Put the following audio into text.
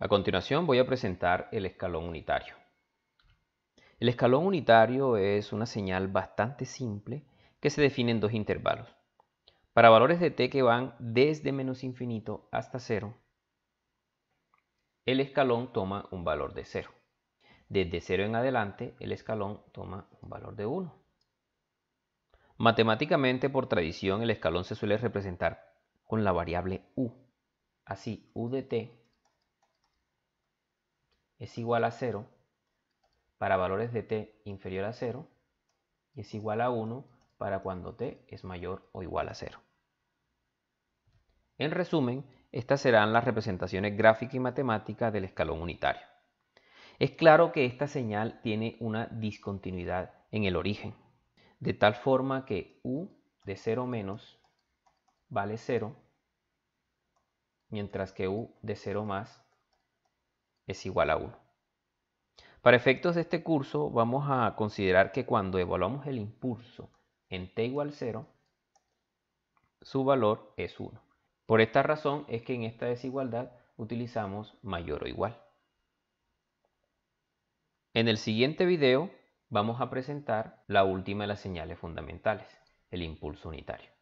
A continuación voy a presentar el escalón unitario. El escalón unitario es una señal bastante simple que se define en dos intervalos. Para valores de t que van desde menos infinito hasta cero, el escalón toma un valor de cero. Desde cero en adelante, el escalón toma un valor de 1. Matemáticamente, por tradición, el escalón se suele representar con la variable u. Así, u de t es igual a 0 para valores de t inferior a 0 y es igual a 1 para cuando t es mayor o igual a 0. En resumen, estas serán las representaciones gráfica y matemática del escalón unitario. Es claro que esta señal tiene una discontinuidad en el origen, de tal forma que u de 0 menos vale 0, mientras que u de 0 más es igual a 1. Para efectos de este curso, vamos a considerar que cuando evaluamos el impulso en t igual 0, su valor es 1. Por esta razón es que en esta desigualdad utilizamos mayor o igual. En el siguiente video vamos a presentar la última de las señales fundamentales, el impulso unitario.